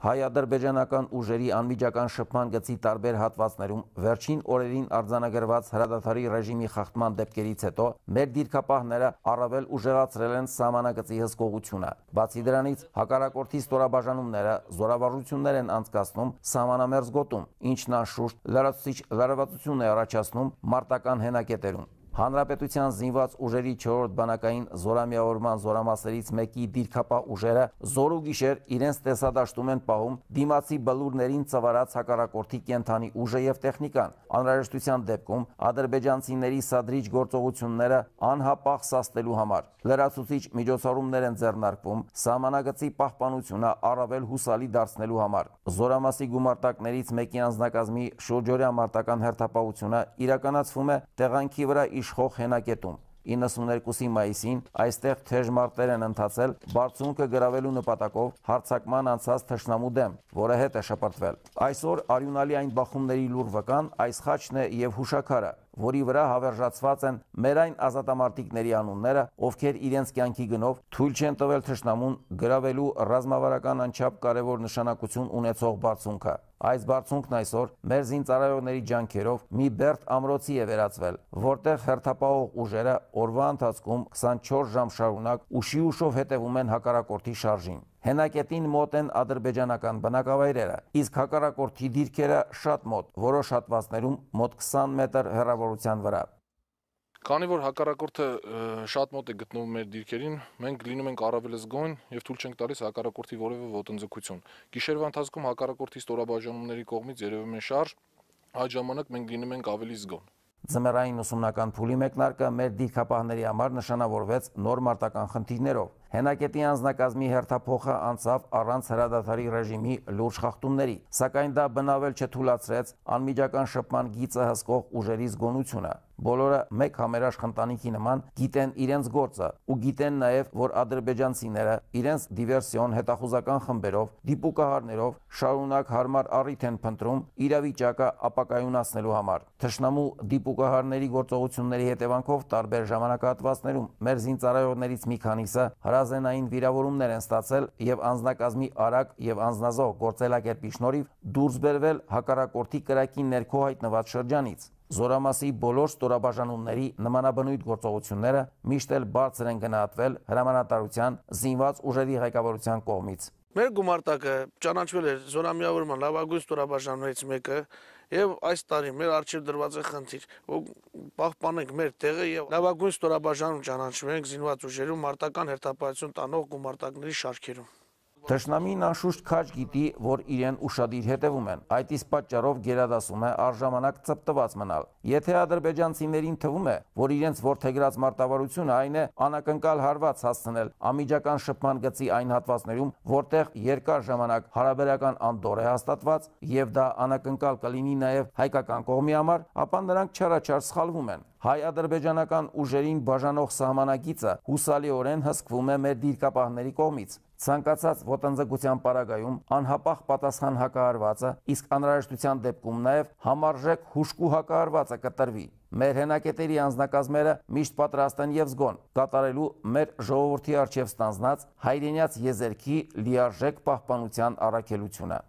հայ-ադրբեջանական ուժերի անմիջական շփման գծի տարբեր հատվածներում վերջին օրերին արձանագրված հրադադարի ռեժիմի խախտման դեպքերից հետո մեր դիրքապահները առավել ուժեղացրել են սահմանագծի հսկողությունը։ Բացի դրանից, հակարակորթի ստորաբաժանումները զորավարություններ են անցկացնում սահմանամերձ գոտում, ինչն անշուշտ լրացուցիչ լարվածություն է առաջացնում մարտական հենակետերում։ Հանրապետության զինված ուժերի 4-րդ բանակային զորամիավորման զորամասերից մեկի դիրքապահ ուժերը զորուգիշեր իրենց տեսադաշտում են պահում դիմացի բլուրներին ծավալած հակառակորդի կենթանի ուժը եւ տեխնիկան։ Անհրաժեշտության դեպքում ադրբեջանցիների սադրիչ գործողությունները անհապաղ սաստելու համար լրացուցիչ միջոցառումներ են ձեռնարկվում սահմանագծի պահպանությունը առավել հուսալի դարձնելու համար։ Զորամասի գումարտակներից մեկի անձնակազմի շուրջօրյա մարտական հերթապահությունը իրականացվում է տեղանքի վրա իշ իշխող հենակետում։ 92-ի մայիսին այստեղ թեժմարտեր են ընթացել բարձունքը գրավելու նպատակով հարցակման անցած թշնամու դեմ, որը հետ է շպրտվել։ Այսօր արյունալի այն բախումների լուրվը կան այս խաչն է եւ հուշակարը, որի վրա հավերժացված են մերայն ազատամարտիկների անունները, ովքեր իրենց կյանքի գնով թույլ չեն տվել թշնամուն գրավելու ռազմավարական անչափ կարևոր նշանակություն ունեցող բարձունքը։ Այս բարձունքն այսօր մեր զինծառայողների ջանքերով մի բերդ ամրոցի է վերածվել, որտեղ հերթապահող ուժերը օրվա ընթացքում 24 ժամ շարունակ ուշի ուշով հետևում են հակարակորթի շարժին։ Հենակետին մոտ են ադրբեջանական բնակավայրերը, իսկ հակառակորդի դիրքերը շատ մոտ, որոշ հատվածներում մոտ 20 մետր հեռավորության վրա։ Քանի որ հակառակորդը շատ մոտ է գտնվում մեր դիրքերին, մենք լինում ենք առավել զգոն եւ թույլ չենք տալիս հակառակորդի որևէ ոտնձգություն։ Գիշերվա ընթացքում հակառակորդի ստորաբաժանումների կողմից երևում է շարժ, այդ ժամանակ մենք լինում ենք ավելի զգոն։ Ձմեռային ուսումնական փուլի մեկնարկը մեր դիրքապահների համար նշանավորվեց նոր մարտական խնդիրներով։ Հենակետի անձնակազմի հերթափոխը անցավ առանց հրադադարի ռեժիմի լուրջ խախտումների, սակայն դա բնավել չթուլացրեց անմիջական շփման գիծը հսկող ուժերի զգոնությունը։ Բոլորը մեկ համերաշխ ընտանիքի նման գիտեն իրենց գործը ու գիտեն նաև, որ ադրբեջանցիները իրենց դիվերսիոն հետախուզական խմբերով, դիպուկահարներով շարունակ հարմար առիթ են փնտրում իրավիճակը ապակայունացնելու համար։ Թշնամու դիպուկահարների գործողությունների հետևանքով տարբեր ժամանակահատվածներում մեր զինծառայողներից մի քանիսը հրա վռազենային վիրավորումներ են ստացել եւ անձնակազմի արագ եւ անznազող գործելակերպի շնորհիվ դուրս բերվել հակառակորդի կրակի ներքո հայտնված շրջանից։ Զորամասի բոլոր ստորաբաժանումների նմանաբնույթ գործողությունները միշտ էլ բարձր են գնահատվել հրամանատարության զինված ուժերի ղեկավարության կողմից։ Մեր գումարտակը ճանաչվել էր զորամիավորման լավագույն ստորաբաժանումներից մեկը եւ այս տարի մեր արժիվ դրված է խնդիր, որ պահպանենք մեր տեղը եւ լավագույն ստորաբաժանում ճանաչվենք զինված ուժերում մարտական հերթապահություն տանող գումարտակների շարքերում։ Թշնամին անշուշտ քաչ գիտի, որ իրեն ուրشادիր հետևում են։ Այդ իսկ պատճառով գերադասում է արժանանակ ծպտված մնալ։ Եթե ադրբեջանցիներին թվում է, որ իրենց ворթեգրած մարտավարությունը այն է անակնկալ հարված հասցնել ամիջական շփման գծի այն հատվածներում, որտեղ երկար ժամանակ հարաբերական անդոր է հաստատված եւ դա անակնկալ կլինի նաեւ հայկական կողմի համար, ապա նրանք չարաչար սխալվում են։ Հայ-ադրբեջանական ուժերին բաժանող սահմանագիծը հուսալիորեն հսկվում է մեր դիրկապահների կողմից ցանկացած ոտնձգության պարագայում անհապաղ պատասխան հակահարվածը, իսկ անհրաժեշտության դեպքում նաև համարժեք հուշկու հակահարվածը կտրվի։ Մեր հենակետերի անձնակազմերը միշտ պատրաստ են եւ զգոն կատարելու մեր ժողովրդի արժեվ ստանձնած հայրենյաց եզերքի լիարժեք պահպանության առաքելությունը։